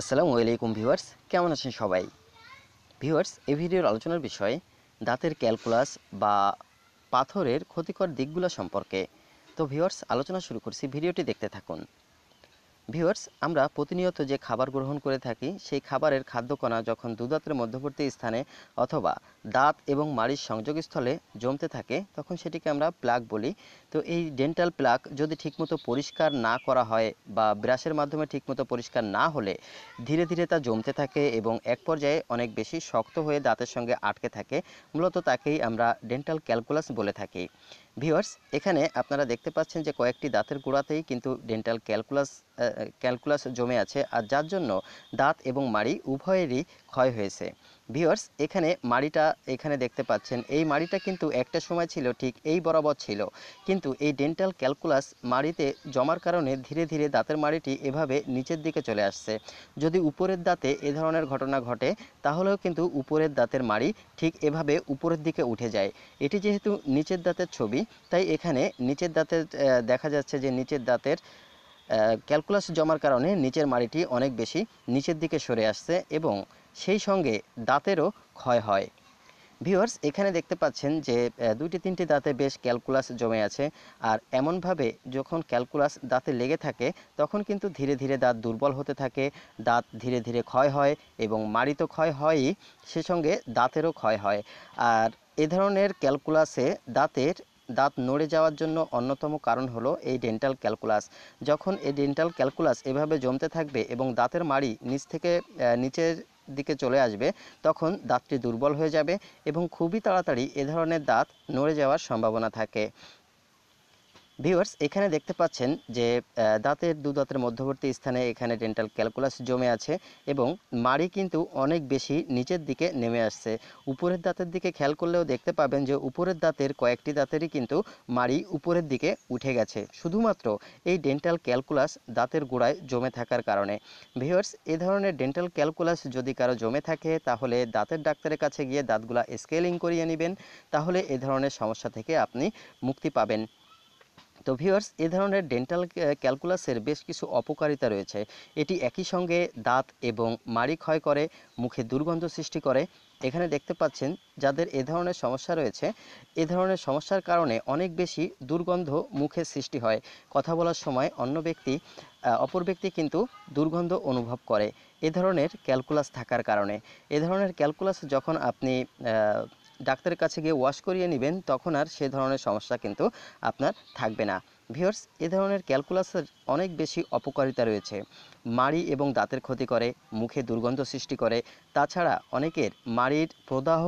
আসসালামু আলাইকুম ভিউয়ার্স কেমন আছেন সবাই ভিউয়ার্স এই ভিডিওর আলোচনার বিষয় দাঁতের ক্যালকুলাস বা পাথরের ক্ষতিকর দিকগুলো সম্পর্কে তো ভিউয়ার্স আলোচনা শুরু করছি ভিডিওটি দেখতে থাকুন ভিউয়ার্স আমরা প্রতিনিয়ত যে খাবার গ্রহণ করে থাকি সেই খাবারের খাদ্যকণা যখন দুদাতের মধ্যবর্তী স্থানে অথবা দাঁত এবং মাড়ির সংযোগস্থলে জমতে থাকে তখন সেটিকে আমরা প্লাক বলি তো এই ডেন্টাল প্লাক যদি ঠিকমতো পরিষ্কার না করা হয় বা ব্রাশের মাধ্যমে ঠিকমতো পরিষ্কার না হলে ধীরে ধীরে তা জমতে থাকে এবং এক পর্যায়ে অনেক বেশি শক্ত হয়ে দাঁতের সঙ্গে আটকে থাকে মূলত তাকেই আমরা ডেন্টাল ক্যালকুলাস বলে থাকি ভিওয়ার্স এখানে আপনারা দেখতে পাচ্ছেন যে কয়েকটি দাঁতের গোড়াতেই কিন্তু ডেন্টাল ক্যালকুলাস ক্যালকুলাস জমে আছে আর যার জন্য দাঁত এবং মাড়ি উভয়েরই ক্ষয় হয়েছে ভিওর্স এখানে মাড়িটা এখানে দেখতে পাচ্ছেন এই মাড়িটা কিন্তু একটা সময় ছিল ঠিক এই বরাবর ছিল কিন্তু এই ডেন্টাল ক্যালকুলাস মাড়িতে জমার কারণে ধীরে ধীরে দাঁতের মাড়িটি এভাবে নিচের দিকে চলে আসছে যদি উপরের দাঁতে এ ধরনের ঘটনা ঘটে তাহলেও কিন্তু উপরের দাঁতের মাড়ি ঠিক এভাবে উপরের দিকে উঠে যায় এটি যেহেতু নিচের দাঁতের ছবি তাই এখানে নিচের দাঁতের দেখা যাচ্ছে যে নিচের দাঁতের ক্যালকুলাস জমার কারণে নিচের মাড়িটি অনেক বেশি নিচের দিকে সরে আসছে এবং সেই সঙ্গে দাঁতেরও ক্ষয় হয় ভিউয়ার্স এখানে দেখতে পাচ্ছেন যে দুইটি তিনটি দাঁতে বেশ ক্যালকুলাস জমে আছে আর এমনভাবে যখন ক্যালকুলাস দাঁতে লেগে থাকে তখন কিন্তু ধীরে ধীরে দাঁত দুর্বল হতে থাকে দাঁত ধীরে ধীরে ক্ষয় হয় এবং মাড়ি তো ক্ষয় হয়ই সে সঙ্গে দাঁতেরও ক্ষয় হয় আর এ ধরনের ক্যালকুলাসে দাঁতের দাঁত নড়ে যাওয়ার জন্য অন্যতম কারণ হলো এই ডেন্টাল ক্যালকুলাস যখন এই ডেন্টাল ক্যালকুলাস এভাবে জমতে থাকবে এবং দাঁতের মাড়ি নিচ থেকে নিচের দিকে চলে আসবে তখন দাঁতটি দুর্বল হয়ে যাবে এবং খুবই তাড়াতাড়ি এ ধরনের দাঁত নড়ে যাওয়ার সম্ভাবনা থাকে ভিউয়ার্স এখানে দেখতে পাচ্ছেন যে দাঁতের দু দাঁতের মধ্যবর্তী স্থানে এখানে ডেন্টাল ক্যালকুলাস জমে আছে এবং মাড়ি কিন্তু অনেক বেশি নিচের দিকে নেমে আসছে উপরের দাঁতের দিকে খেয়াল করলেও দেখতে পাবেন যে উপরের দাঁতের কয়েকটি দাঁতেরই কিন্তু মাড়ি উপরের দিকে উঠে গেছে শুধুমাত্র এই ডেন্টাল ক্যালকুলাস দাঁতের গোড়ায় জমে থাকার কারণে ভিউয়ার্স এ ধরনের ডেন্টাল ক্যালকুলাস যদি কারো জমে থাকে তাহলে দাঁতের ডাক্তারের কাছে গিয়ে দাঁতগুলা স্কেলিং করিয়ে নেবেন তাহলে এ ধরনের সমস্যা থেকে আপনি মুক্তি পাবেন তো ভিউয়ার্স এ ধরনের ডেন্টাল ক্যালকুলাসের বেশ কিছু অপকারিতা রয়েছে এটি একই সঙ্গে দাঁত এবং মাড়ি ক্ষয় করে মুখে দুর্গন্ধ সৃষ্টি করে এখানে দেখতে পাচ্ছেন যাদের এ ধরনের সমস্যা রয়েছে এ ধরনের সমস্যার কারণে অনেক বেশি দুর্গন্ধ মুখে সৃষ্টি হয় কথা বলার সময় অন্য ব্যক্তি অপর ব্যক্তি কিন্তু দুর্গন্ধ অনুভব করে এ ধরনের ক্যালকুলাস থাকার কারণে এ ধরনের ক্যালকুলাস যখন আপনি ডাক্তারের কাছে গিয়ে ওয়াশ করিয়ে নেবেন তখন আর সে ধরনের সমস্যা কিন্তু আপনার থাকবে না ভিওর্স এ ধরনের ক্যালকুলাসের অনেক বেশি অপকারিতা রয়েছে মাড়ি এবং দাঁতের ক্ষতি করে মুখে দুর্গন্ধ সৃষ্টি করে তাছাড়া অনেকের মাড়ির প্রদাহ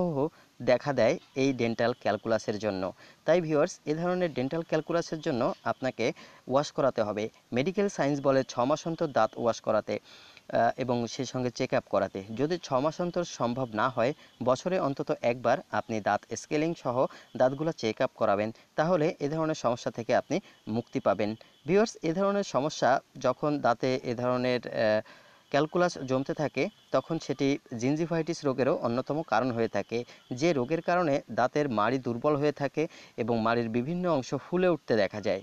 দেখা দেয় এই ডেন্টাল ক্যালকুলাসের জন্য তাই ভিওর্স এ ধরনের ডেন্টাল ক্যালকুলাসের জন্য আপনাকে ওয়াশ করাতে হবে মেডিকেল সায়েন্স বলে ছ মাস অন্তর দাঁত ওয়াশ করাতে এবং সেই সঙ্গে চেক আপ করাতে যদি ছ মাস অন্তর সম্ভব না হয় বছরে অন্তত একবার আপনি দাঁত স্কেলিং সহ দাঁতগুলো চেক আপ করাবেন তাহলে এ ধরনের সমস্যা থেকে আপনি মুক্তি পাবেন ভিউয়ার্স এ ধরনের সমস্যা যখন দাঁতে এ ধরনের ক্যালকুলাস জমতে থাকে তখন সেটি জিঞ্জিভাইটিস রোগেরও অন্যতম কারণ হয়ে থাকে যে রোগের কারণে দাঁতের মাড়ি দুর্বল হয়ে থাকে এবং মাড়ির বিভিন্ন অংশ ফুলে উঠতে দেখা যায়